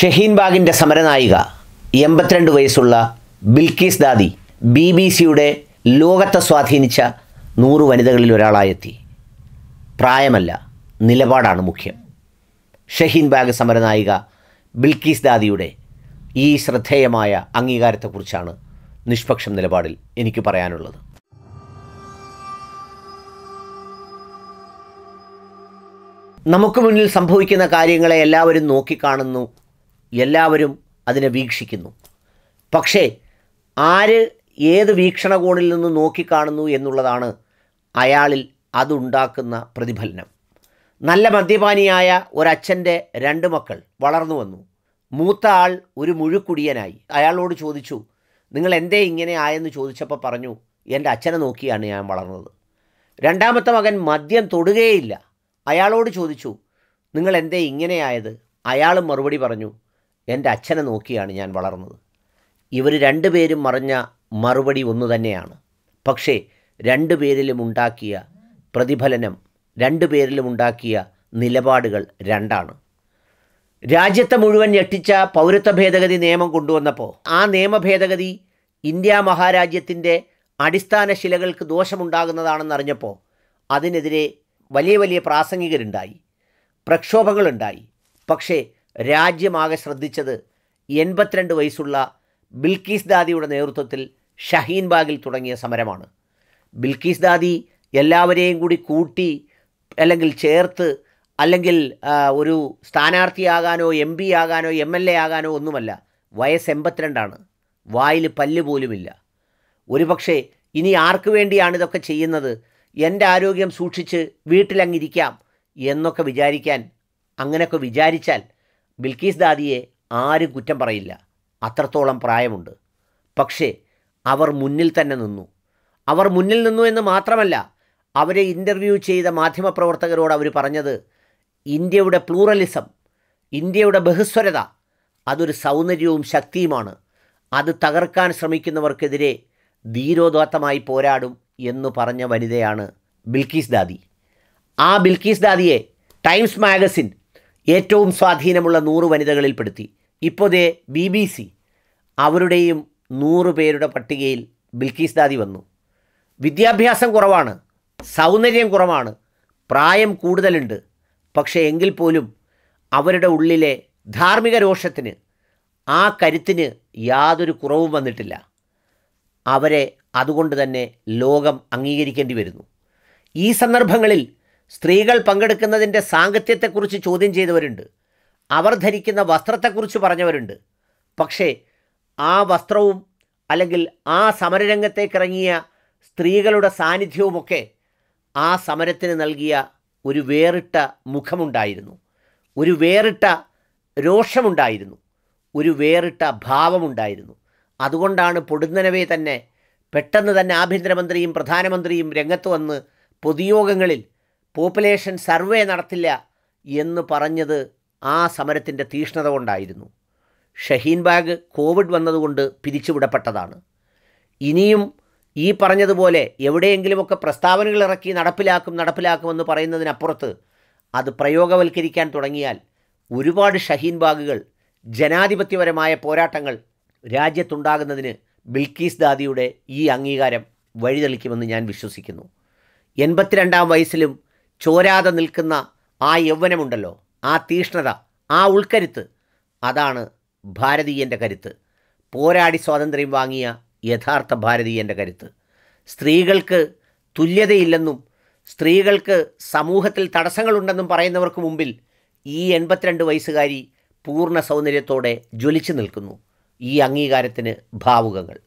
ഷഹീൻ ബാഗിൻ്റെ സമരനായിക എൺപത്തിരണ്ട് വയസ്സുള്ള Bilkis ദാദി B B സിയുടെ ലോകത്തെ സ്വാധീനിച്ച നൂറ് വനിതകളിൽ ഒരാളായെത്തി പ്രായമല്ല നിലപാടാണ് മുഖ്യം ഷഹീൻ ബാഗ് സമരനായിക ബിൽക്കീസ് ദാദിയുടെ ഈ ശ്രദ്ധേയമായ അംഗീകാരത്തെക്കുറിച്ചാണ് നിഷ്പക്ഷം നിലപാടിൽ എനിക്ക് പറയാനുള്ളത് നമുക്ക് മുന്നിൽ സംഭവിക്കുന്ന കാര്യങ്ങളെ എല്ലാവരും നോക്കിക്കാണുന്നു എല്ലാവരും അതിനെ വീക്ഷിക്കുന്നു പക്ഷേ ആര് ഏത് വീക്ഷണകോണിൽ നിന്ന് നോക്കിക്കാണുന്നു എന്നുള്ളതാണ് അയാളിൽ അതുണ്ടാക്കുന്ന പ്രതിഫലനം നല്ല മദ്യപാനിയായ ഒരച്ഛൻ്റെ രണ്ട് മക്കൾ വളർന്നു വന്നു മൂത്ത ആൾ ഒരു മുഴുക്കുടിയനായി അയാളോട് ചോദിച്ചു നിങ്ങൾ എന്തേ ഇങ്ങനെ ആയെന്ന് ചോദിച്ചപ്പോൾ പറഞ്ഞു എൻ്റെ അച്ഛനെ നോക്കിയാണ് ഞാൻ വളർന്നത് രണ്ടാമത്തെ മകൻ മദ്യം തൊടുകയേയില്ല അയാളോട് ചോദിച്ചു നിങ്ങൾ എന്തേ ഇങ്ങനെയായത് അയാളും മറുപടി പറഞ്ഞു എൻ്റെ അച്ഛനെ നോക്കിയാണ് ഞാൻ വളർന്നത് ഇവർ രണ്ടുപേരും മറിഞ്ഞ മറുപടി ഒന്നു തന്നെയാണ് പക്ഷേ രണ്ടുപേരിലും ഉണ്ടാക്കിയ പ്രതിഫലനം രണ്ടുപേരിലും ഉണ്ടാക്കിയ നിലപാടുകൾ രണ്ടാണ് രാജ്യത്തെ മുഴുവൻ ഞെട്ടിച്ച പൗരത്വ ഭേദഗതി നിയമം കൊണ്ടുവന്നപ്പോൾ ആ നിയമ ഭേദഗതി ഇന്ത്യ മഹാരാജ്യത്തിൻ്റെ അടിസ്ഥാന ശിലകൾക്ക് ദോഷമുണ്ടാകുന്നതാണെന്നറിഞ്ഞപ്പോൾ അതിനെതിരെ വലിയ വലിയ പ്രാസംഗികരുണ്ടായി പ്രക്ഷോഭങ്ങളുണ്ടായി പക്ഷേ രാജ്യമാകെ ശ്രദ്ധിച്ചത് എൺപത്തിരണ്ട് വയസ്സുള്ള ബിൽക്കീസ് ദാദിയുടെ നേതൃത്വത്തിൽ ഷഹീൻ ബാഗിൽ തുടങ്ങിയ സമരമാണ് ബിൽക്കീസ് ദാദി എല്ലാവരെയും കൂടി കൂട്ടി അല്ലെങ്കിൽ ചേർത്ത് അല്ലെങ്കിൽ ഒരു സ്ഥാനാർത്ഥിയാകാനോ എം പി ആകാനോ എം എൽ എ ആകാനോ ഒന്നുമല്ല വയസ്സ് എൺപത്തിരണ്ടാണ് വായിൽ പല്ല് പോലുമില്ല ഒരുപക്ഷെ ഇനി ആർക്ക് വേണ്ടിയാണ് ഇതൊക്കെ ചെയ്യുന്നത് എൻ്റെ ആരോഗ്യം സൂക്ഷിച്ച് വീട്ടിലങ്ങിരിക്കാം എന്നൊക്കെ വിചാരിക്കാൻ അങ്ങനെയൊക്കെ വിചാരിച്ചാൽ ബിൽക്കീസ് ദാദിയെ ആരും കുറ്റം പറയില്ല അത്രത്തോളം പ്രായമുണ്ട് പക്ഷേ അവർ മുന്നിൽ തന്നെ നിന്നു അവർ മുന്നിൽ നിന്നു എന്ന് മാത്രമല്ല അവരെ ഇൻ്റർവ്യൂ ചെയ്ത മാധ്യമപ്രവർത്തകരോട് അവർ പറഞ്ഞത് ഇന്ത്യയുടെ പ്ലൂറലിസം ഇന്ത്യയുടെ ബഹുസ്വരത അതൊരു സൗന്ദര്യവും ശക്തിയുമാണ് അത് തകർക്കാൻ ശ്രമിക്കുന്നവർക്കെതിരെ ധീരോദാത്തമായി പോരാടും എന്ന് പറഞ്ഞ വനിതയാണ് ബിൽക്കീസ് ദാദി ആ ബിൽക്കീസ് ദാദിയെ ടൈംസ് മാഗസിൻ ഏറ്റവും സ്വാധീനമുള്ള നൂറ് വനിതകളിൽപ്പെടുത്തി ഇപ്പോൾ ദേ ബി ബി സി അവരുടെയും നൂറ് പേരുടെ പട്ടികയിൽ ബിൽക്കീസ് ദാദി വന്നു വിദ്യാഭ്യാസം കുറവാണ് സൗന്ദര്യം കുറവാണ് പ്രായം കൂടുതലുണ്ട് പക്ഷേ എങ്കിൽ പോലും അവരുടെ ഉള്ളിലെ ധാർമ്മിക രോഷത്തിന് ആ കരുത്തിന് യാതൊരു കുറവും വന്നിട്ടില്ല അവരെ അതുകൊണ്ട് തന്നെ ലോകം അംഗീകരിക്കേണ്ടി വരുന്നു ഈ സന്ദർഭങ്ങളിൽ സ്ത്രീകൾ പങ്കെടുക്കുന്നതിൻ്റെ സാങ്കത്യത്തെക്കുറിച്ച് ചോദ്യം ചെയ്തവരുണ്ട് അവർ ധരിക്കുന്ന വസ്ത്രത്തെക്കുറിച്ച് പറഞ്ഞവരുണ്ട് പക്ഷേ ആ വസ്ത്രവും അല്ലെങ്കിൽ ആ സമരരംഗത്തേക്കിറങ്ങിയ സ്ത്രീകളുടെ സാന്നിധ്യവുമൊക്കെ ആ സമരത്തിന് നൽകിയ ഒരു വേറിട്ട മുഖമുണ്ടായിരുന്നു ഒരു വേറിട്ട രോഷമുണ്ടായിരുന്നു ഒരു വേറിട്ട ഭാവമുണ്ടായിരുന്നു അതുകൊണ്ടാണ് പൊടുന്നനവേ തന്നെ പെട്ടെന്ന് തന്നെ ആഭ്യന്തരമന്ത്രിയും പ്രധാനമന്ത്രിയും രംഗത്ത് വന്ന് പൊതുയോഗങ്ങളിൽ പോപ്പുലേഷൻ സർവേ നടത്തില്ല എന്ന് പറഞ്ഞത് ആ സമരത്തിൻ്റെ തീഷ്ണത കൊണ്ടായിരുന്നു ഷഹീൻ ബാഗ് കോവിഡ് വന്നതുകൊണ്ട് പിരിച്ചുവിടപ്പെട്ടതാണ് ഇനിയും ഈ പറഞ്ഞതുപോലെ എവിടെയെങ്കിലുമൊക്കെ പ്രസ്താവനകൾ ഇറക്കി നടപ്പിലാക്കും നടപ്പിലാക്കുമെന്ന് പറയുന്നതിനപ്പുറത്ത് അത് പ്രയോഗവൽക്കരിക്കാൻ തുടങ്ങിയാൽ ഒരുപാട് ഷഹീൻ ബാഗുകൾ ജനാധിപത്യപരമായ പോരാട്ടങ്ങൾ രാജ്യത്തുണ്ടാകുന്നതിന് ബിൽക്കീസ് ദാദിയുടെ ഈ അംഗീകാരം വഴിതെളിക്കുമെന്ന് ഞാൻ വിശ്വസിക്കുന്നു എൺപത്തിരണ്ടാം വയസ്സിലും ചോരാതെ നിൽക്കുന്ന ആ യൗവനമുണ്ടല്ലോ ആ തീഷ്ണത ആ ഉൾക്കരുത്ത് അതാണ് ഭാരതീയൻ്റെ കരുത്ത് പോരാടി സ്വാതന്ത്ര്യം വാങ്ങിയ യഥാർത്ഥ ഭാരതീയൻ്റെ കരുത്ത് സ്ത്രീകൾക്ക് തുല്യതയില്ലെന്നും സ്ത്രീകൾക്ക് സമൂഹത്തിൽ തടസ്സങ്ങളുണ്ടെന്നും പറയുന്നവർക്ക് മുമ്പിൽ ഈ എൺപത്തിരണ്ട് വയസ്സുകാരി പൂർണ്ണ സൗന്ദര്യത്തോടെ ജ്വലിച്ചു നിൽക്കുന്നു ഈ അംഗീകാരത്തിന് ഭാവുകങ്ങൾ